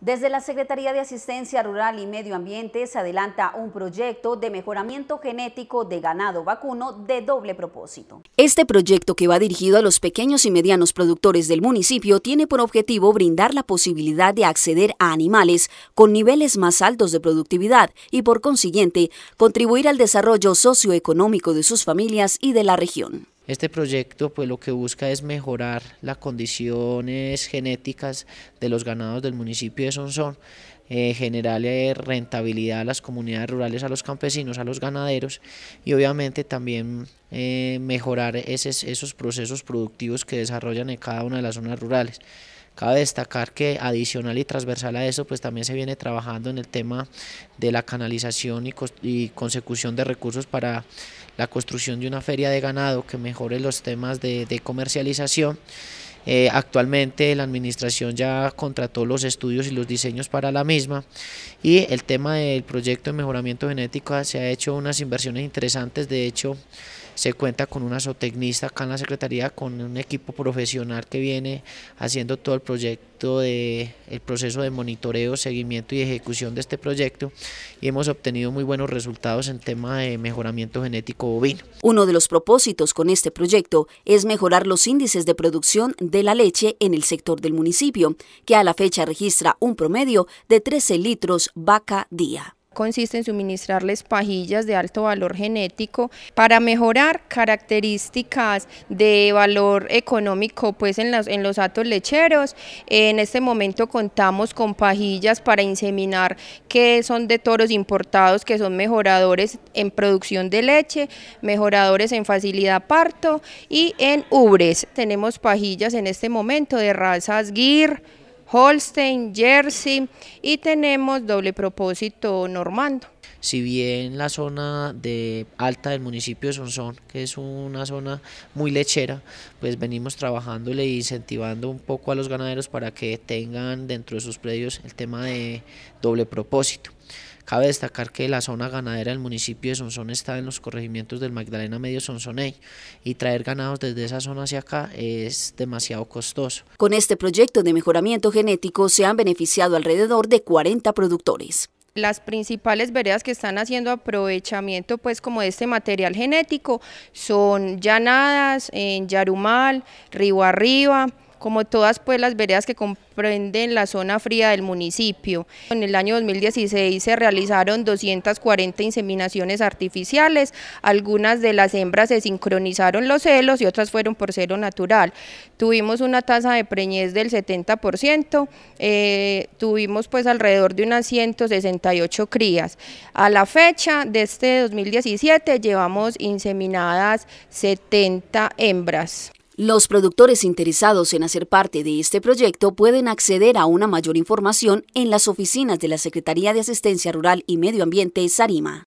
Desde la Secretaría de Asistencia Rural y Medio Ambiente se adelanta un proyecto de mejoramiento genético de ganado vacuno de doble propósito. Este proyecto que va dirigido a los pequeños y medianos productores del municipio tiene por objetivo brindar la posibilidad de acceder a animales con niveles más altos de productividad y por consiguiente contribuir al desarrollo socioeconómico de sus familias y de la región. Este proyecto pues lo que busca es mejorar las condiciones genéticas de los ganados del municipio de Sonsón, eh, generarle rentabilidad a las comunidades rurales, a los campesinos, a los ganaderos y obviamente también eh, mejorar esos procesos productivos que desarrollan en cada una de las zonas rurales. Cabe destacar que adicional y transversal a eso, pues también se viene trabajando en el tema de la canalización y, consecución de recursos para la construcción de una feria de ganado que mejore los temas de, comercialización. Eh, actualmente la administración ya contrató los estudios y los diseños para la misma y el tema del proyecto de mejoramiento genético se ha hecho unas inversiones interesantes, de hecho se cuenta con una zootecnista acá en la Secretaría, con un equipo profesional que viene haciendo todo el proyecto, de, el proceso de monitoreo, seguimiento y ejecución de este proyecto y hemos obtenido muy buenos resultados en tema de mejoramiento genético bovino. Uno de los propósitos con este proyecto es mejorar los índices de producción de la leche en el sector del municipio, que a la fecha registra un promedio de 13 litros vaca día consiste en suministrarles pajillas de alto valor genético para mejorar características de valor económico pues en los, en los atos lecheros. En este momento contamos con pajillas para inseminar que son de toros importados, que son mejoradores en producción de leche, mejoradores en facilidad parto y en ubres. Tenemos pajillas en este momento de razas Gir Holstein, Jersey y tenemos doble propósito normando. Si bien la zona de alta del municipio de Sonsón, que es una zona muy lechera, pues venimos trabajándole e incentivando un poco a los ganaderos para que tengan dentro de sus predios el tema de doble propósito. Cabe destacar que la zona ganadera del municipio de Sonsón está en los corregimientos del Magdalena Medio Sonsoney y traer ganados desde esa zona hacia acá es demasiado costoso. Con este proyecto de mejoramiento genético se han beneficiado alrededor de 40 productores las principales veredas que están haciendo aprovechamiento pues como de este material genético son Llanadas, en Yarumal, Río Arriba, como todas pues las veredas que comprenden la zona fría del municipio. En el año 2016 se realizaron 240 inseminaciones artificiales, algunas de las hembras se sincronizaron los celos y otras fueron por cero natural. Tuvimos una tasa de preñez del 70%, eh, tuvimos pues alrededor de unas 168 crías. A la fecha de este 2017 llevamos inseminadas 70 hembras. Los productores interesados en hacer parte de este proyecto pueden acceder a una mayor información en las oficinas de la Secretaría de Asistencia Rural y Medio Ambiente Sarima.